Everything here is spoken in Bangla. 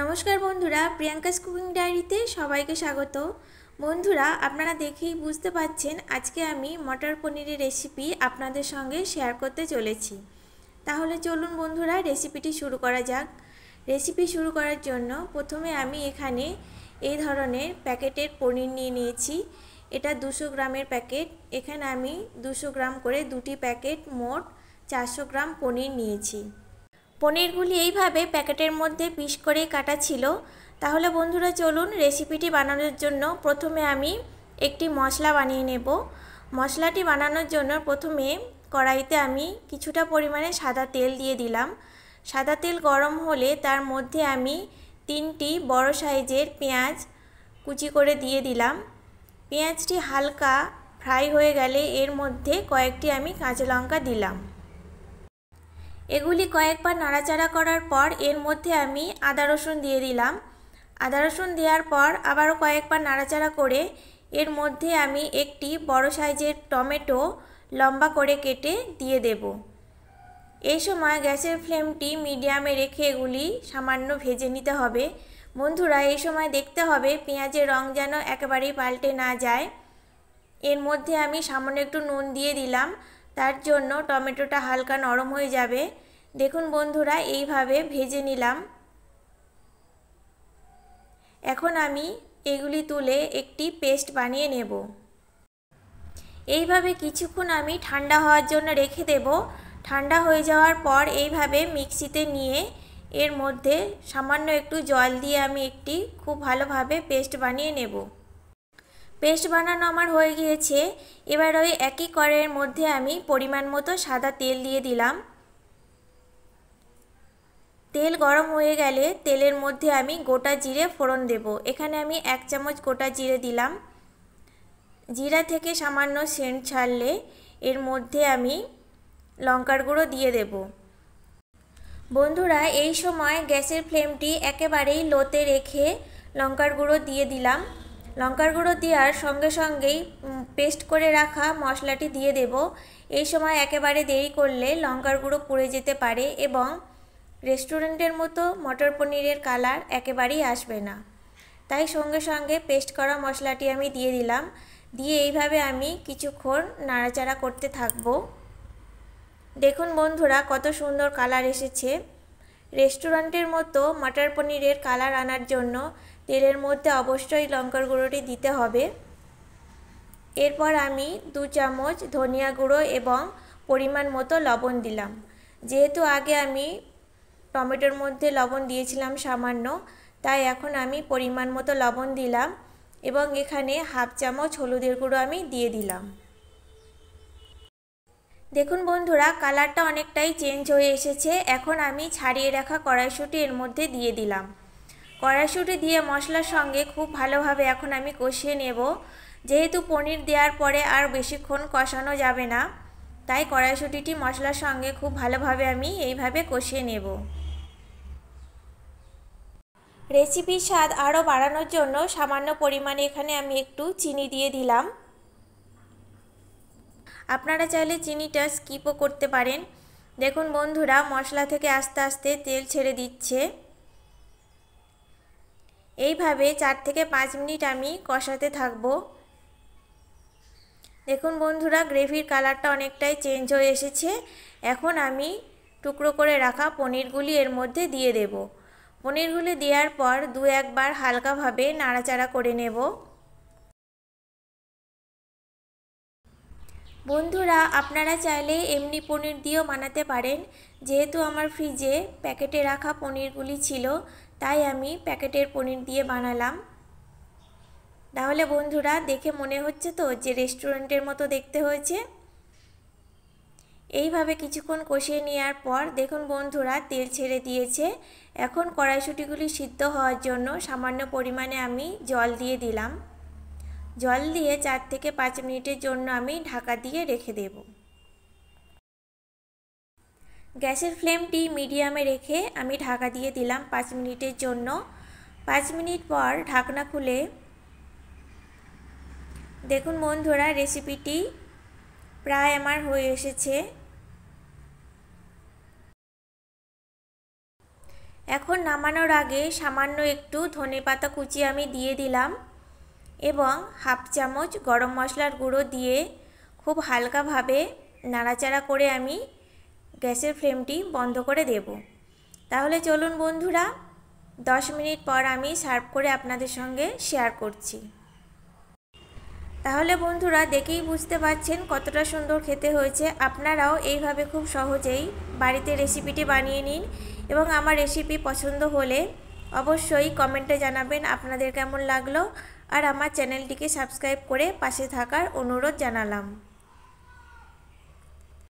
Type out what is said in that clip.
নমস্কার বন্ধুরা প্রিয়াঙ্কাস কুকিং ডায়েরিতে সবাইকে স্বাগত বন্ধুরা আপনারা দেখেই বুঝতে পাচ্ছেন আজকে আমি মটর পনিরের রেসিপি আপনাদের সঙ্গে শেয়ার করতে চলেছি তাহলে চলুন বন্ধুরা রেসিপিটি শুরু করা যাক রেসিপি শুরু করার জন্য প্রথমে আমি এখানে এই ধরনের প্যাকেটের পনির নিয়ে নিয়েছি এটা দুশো গ্রামের প্যাকেট এখানে আমি দুশো গ্রাম করে দুটি প্যাকেট মোট চারশো গ্রাম পনির নিয়েছি পনিরগুলি এইভাবে প্যাকেটের মধ্যে পিস করে কাটা ছিল তাহলে বন্ধুরা চলুন রেসিপিটি বানানোর জন্য প্রথমে আমি একটি মশলা বানিয়ে নেব মশলাটি বানানোর জন্য প্রথমে কড়াইতে আমি কিছুটা পরিমাণে সাদা তেল দিয়ে দিলাম সাদা তেল গরম হলে তার মধ্যে আমি তিনটি বড় সাইজের পেঁয়াজ কুচি করে দিয়ে দিলাম পেঁয়াজটি হালকা ফ্রাই হয়ে গেলে এর মধ্যে কয়েকটি আমি কাঁচা লঙ্কা দিলাম এগুলি কয়েকবার নাড়াচাড়া করার পর এর মধ্যে আমি আদা রসুন দিয়ে দিলাম আদা রসুন দেওয়ার পর আবারও কয়েকবার নাড়াচাড়া করে এর মধ্যে আমি একটি বড় সাইজের টমেটো লম্বা করে কেটে দিয়ে দেব এই সময় গ্যাসের ফ্লেমটি মিডিয়ামে রেখে এগুলি সামান্য ভেজে নিতে হবে বন্ধুরা এই সময় দেখতে হবে পেঁয়াজের রং যেন একেবারেই পাল্টে না যায় এর মধ্যে আমি সামান্য একটু নুন দিয়ে দিলাম তার জন্য টমেটোটা হালকা নরম হয়ে যাবে দেখুন বন্ধুরা এইভাবে ভেজে নিলাম এখন আমি এগুলি তুলে একটি পেস্ট বানিয়ে নেব এইভাবে কিছুক্ষণ আমি ঠান্ডা হওয়ার জন্য রেখে দেব ঠান্ডা হয়ে যাওয়ার পর এইভাবে মিক্সিতে নিয়ে এর মধ্যে সামান্য একটু জল দিয়ে আমি একটি খুব ভালোভাবে পেস্ট বানিয়ে নেব পেস্ট বানানো আমার হয়ে গিয়েছে এবার ওই একই কড়াইয়ের মধ্যে আমি পরিমাণ মতো সাদা তেল দিয়ে দিলাম তেল গরম হয়ে গেলে তেলের মধ্যে আমি গোটা জিরে ফোড়ন দেব এখানে আমি এক চামচ গোটা জিরে দিলাম জিরা থেকে সামান্য সেন্ট ছাড়লে এর মধ্যে আমি লঙ্কার গুঁড়ো দিয়ে দেব বন্ধুরা এই সময় গ্যাসের ফ্লেমটি একেবারেই লোতে রেখে লঙ্কার গুঁড়ো দিয়ে দিলাম লঙ্কার গুঁড়ো দেওয়ার সঙ্গে সঙ্গেই পেস্ট করে রাখা মশলাটি দিয়ে দেব এই সময় একেবারে দেরি করলে লঙ্কার গুঁড়ো পুড়ে যেতে পারে এবং রেস্টুরেন্টের মতো মটর পনিরের কালার একেবারেই আসবে না তাই সঙ্গে সঙ্গে পেস্ট করা মশলাটি আমি দিয়ে দিলাম দিয়ে এইভাবে আমি কিছুক্ষণ নাড়াচাড়া করতে থাকব দেখুন বন্ধুরা কত সুন্দর কালার এসেছে রেস্টুরেন্টের মতো মটর পনিরের কালার আনার জন্য তেলের মধ্যে অবশ্যই লঙ্কার গুঁড়োটি দিতে হবে এরপর আমি দু চামচ ধনিয়া গুঁড়ো এবং পরিমাণ মতো লবণ দিলাম যেহেতু আগে আমি টমেটোর মধ্যে লবণ দিয়েছিলাম সামান্য তাই এখন আমি পরিমাণ মতো লবণ দিলাম এবং এখানে হাফ চামচ হলুদের গুঁড়ো আমি দিয়ে দিলাম দেখুন বন্ধুরা কালারটা অনেকটাই চেঞ্জ হয়ে এসেছে এখন আমি ছাড়িয়ে রাখা কড়াইশুটি এর মধ্যে দিয়ে দিলাম কড়াইশুঁটি দিয়ে মশলার সঙ্গে খুব ভালোভাবে এখন আমি কষিয়ে নেব যেহেতু পনির দেওয়ার পরে আর বেশিক্ষণ কষানো যাবে না তাই কড়াইশুঁটিটি মশলার সঙ্গে খুব ভালোভাবে আমি এইভাবে কষিয়ে নেব রেসিপির স্বাদ আরও বাড়ানোর জন্য সামান্য পরিমাণে এখানে আমি একটু চিনি দিয়ে দিলাম আপনারা চাইলে চিনিটা স্কিপও করতে পারেন দেখুন বন্ধুরা মশলা থেকে আস্তে আস্তে তেল ছেড়ে দিচ্ছে এইভাবে চার থেকে পাঁচ মিনিট আমি কষাতে থাকবো দেখুন বন্ধুরা গ্রেভির কালারটা অনেকটাই চেঞ্জ হয়ে এসেছে এখন আমি টুকরো করে রাখা পনিরগুলি এর মধ্যে দিয়ে দেব পনিরগুলি দেওয়ার পর দু একবার হালকাভাবে নাড়াচাড়া করে নেব বন্ধুরা আপনারা চাইলে এমনি পনির দিয়েও বানাতে পারেন যেহেতু আমার ফ্রিজে প্যাকেটে রাখা পনিরগুলি ছিল তাই আমি প্যাকেটের পনির দিয়ে বানালাম তাহলে বন্ধুরা দেখে মনে হচ্ছে তো যে রেস্টুরেন্টের মতো দেখতে হয়েছে এইভাবে কিছুক্ষণ কষিয়ে নেওয়ার পর দেখুন বন্ধুরা তেল ছেড়ে দিয়েছে এখন কড়াইশুটিগুলি সিদ্ধ হওয়ার জন্য সামান্য পরিমাণে আমি জল দিয়ে দিলাম জল দিয়ে চার থেকে পাঁচ মিনিটের জন্য আমি ঢাকা দিয়ে রেখে দেব গ্যাসের ফ্লেমটি মিডিয়ামে রেখে আমি ঢাকা দিয়ে দিলাম পাঁচ মিনিটের জন্য পাঁচ মিনিট পর ঢাকনা খুলে দেখুন বন্ধুরা রেসিপিটি প্রায় আমার হয়ে এসেছে এখন নামানোর আগে সামান্য একটু ধনে পাতা কুচি আমি দিয়ে দিলাম এবং হাফ চামচ গরম মশলার গুঁড়ো দিয়ে খুব হালকাভাবে নাড়াচাড়া করে আমি গ্যাসের ফ্লেমটি বন্ধ করে দেব তাহলে চলুন বন্ধুরা দশ মিনিট পর আমি সার্ভ করে আপনাদের সঙ্গে শেয়ার করছি তাহলে বন্ধুরা দেখেই বুঝতে পারছেন কতটা সুন্দর খেতে হয়েছে আপনারাও এইভাবে খুব সহজেই বাড়িতে রেসিপিটি বানিয়ে নিন এবং আমার রেসিপি পছন্দ হলে অবশ্যই কমেন্টে জানাবেন আপনাদের কেমন লাগলো আর আমার চ্যানেলটিকে সাবস্ক্রাইব করে পাশে থাকার অনুরোধ জানালাম